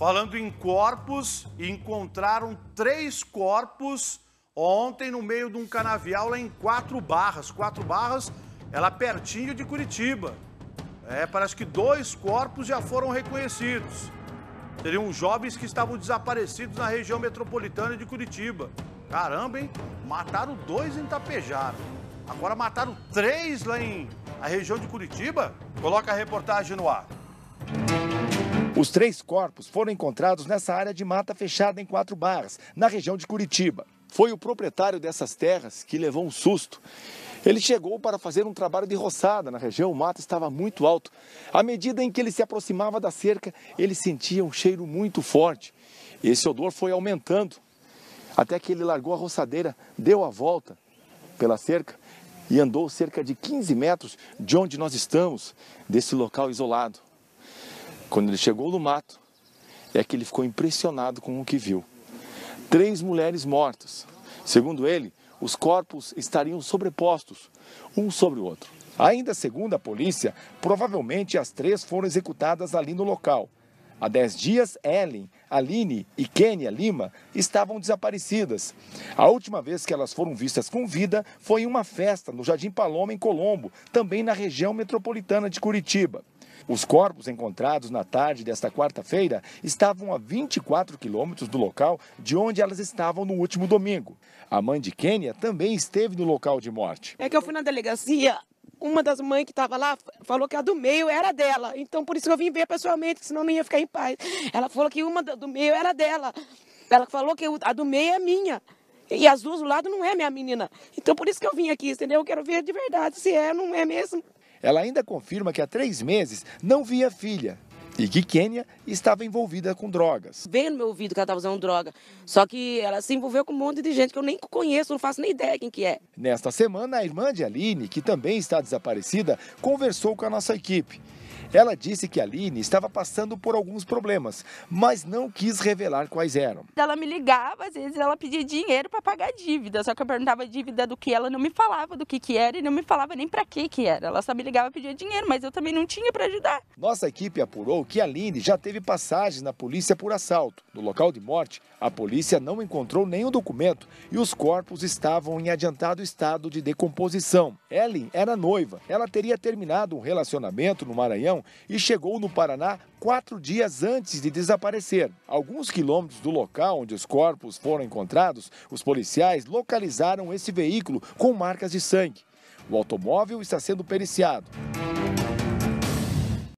falando em corpos, encontraram três corpos ontem no meio de um canavial lá em Quatro Barras. Quatro Barras, ela pertinho de Curitiba. É, parece que dois corpos já foram reconhecidos. Seriam jovens que estavam desaparecidos na região metropolitana de Curitiba. Caramba, hein? Mataram dois em Tapejara. Agora mataram três lá em a região de Curitiba? Coloca a reportagem no ar. Os três corpos foram encontrados nessa área de mata fechada em quatro barras, na região de Curitiba. Foi o proprietário dessas terras que levou um susto. Ele chegou para fazer um trabalho de roçada na região, o mato estava muito alto. À medida em que ele se aproximava da cerca, ele sentia um cheiro muito forte. Esse odor foi aumentando, até que ele largou a roçadeira, deu a volta pela cerca e andou cerca de 15 metros de onde nós estamos, desse local isolado. Quando ele chegou no mato, é que ele ficou impressionado com o que viu. Três mulheres mortas. Segundo ele, os corpos estariam sobrepostos, um sobre o outro. Ainda segundo a polícia, provavelmente as três foram executadas ali no local. Há dez dias, Ellen, Aline e Kênia Lima estavam desaparecidas. A última vez que elas foram vistas com vida foi em uma festa no Jardim Paloma, em Colombo, também na região metropolitana de Curitiba. Os corpos encontrados na tarde desta quarta-feira estavam a 24 quilômetros do local de onde elas estavam no último domingo. A mãe de Kênia também esteve no local de morte. É que eu fui na delegacia, uma das mães que estava lá falou que a do meio era dela. Então por isso que eu vim ver pessoalmente, senão não ia ficar em paz. Ela falou que uma do meio era dela. Ela falou que a do meio é minha. E as duas do lado não é minha menina. Então por isso que eu vim aqui, entendeu? Eu quero ver de verdade se é ou não é mesmo. Ela ainda confirma que há três meses não via a filha e que Kênia estava envolvida com drogas. Veio no meu ouvido que ela estava usando droga, só que ela se envolveu com um monte de gente que eu nem conheço, não faço nem ideia quem que é. Nesta semana, a irmã de Aline, que também está desaparecida, conversou com a nossa equipe ela disse que a Aline estava passando por alguns problemas, mas não quis revelar quais eram. Ela me ligava, às vezes ela pedia dinheiro para pagar dívida, só que eu perguntava dívida do que ela não me falava do que que era e não me falava nem para que que era. Ela só me ligava e pedia dinheiro, mas eu também não tinha para ajudar. Nossa equipe apurou que a Aline já teve passagens na polícia por assalto. No local de morte, a polícia não encontrou nenhum documento e os corpos estavam em adiantado estado de decomposição. Ellen era noiva. Ela teria terminado um relacionamento no Maranhão e chegou no Paraná quatro dias antes de desaparecer. Alguns quilômetros do local onde os corpos foram encontrados, os policiais localizaram esse veículo com marcas de sangue. O automóvel está sendo periciado.